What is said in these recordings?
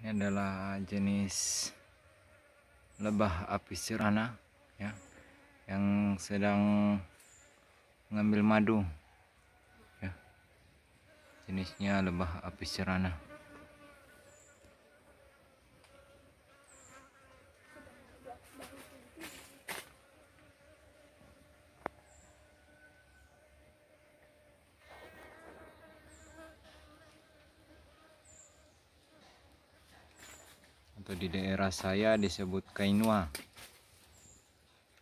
ini adalah jenis lebah apis cerana ya yang sedang mengambil madu ya jenisnya lebah apis cerana atau di daerah saya disebut kainua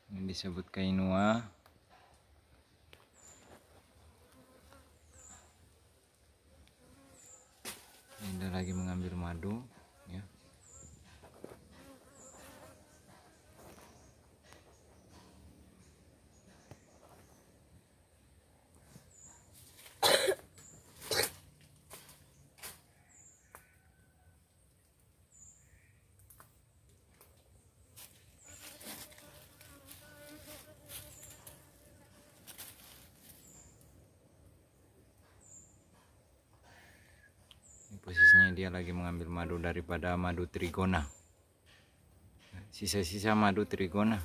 ini disebut kainua ini lagi mengambil madu posisinya dia lagi mengambil madu daripada madu trigona sisa-sisa madu trigona